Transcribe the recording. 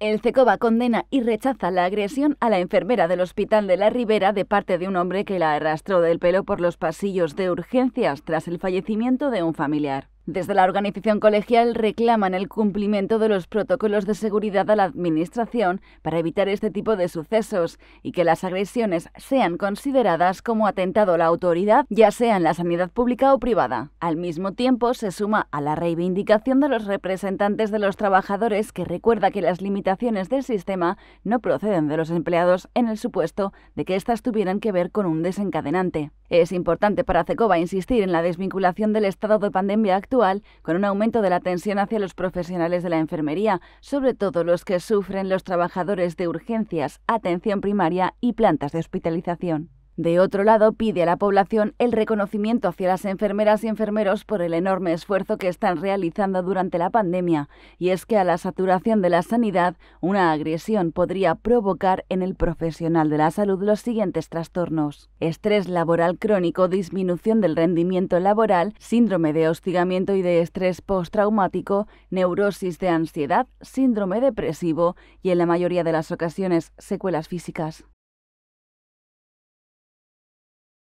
El CECOBA condena y rechaza la agresión a la enfermera del Hospital de la Ribera de parte de un hombre que la arrastró del pelo por los pasillos de urgencias tras el fallecimiento de un familiar. Desde la organización colegial reclaman el cumplimiento de los protocolos de seguridad a la Administración para evitar este tipo de sucesos y que las agresiones sean consideradas como atentado a la autoridad, ya sea en la sanidad pública o privada. Al mismo tiempo, se suma a la reivindicación de los representantes de los trabajadores que recuerda que las limitaciones del sistema no proceden de los empleados en el supuesto de que éstas tuvieran que ver con un desencadenante. Es importante para CECOBA insistir en la desvinculación del estado de pandemia actual con un aumento de la tensión hacia los profesionales de la enfermería, sobre todo los que sufren los trabajadores de urgencias, atención primaria y plantas de hospitalización. De otro lado, pide a la población el reconocimiento hacia las enfermeras y enfermeros por el enorme esfuerzo que están realizando durante la pandemia, y es que a la saturación de la sanidad, una agresión podría provocar en el profesional de la salud los siguientes trastornos. Estrés laboral crónico, disminución del rendimiento laboral, síndrome de hostigamiento y de estrés postraumático, neurosis de ansiedad, síndrome depresivo y en la mayoría de las ocasiones secuelas físicas.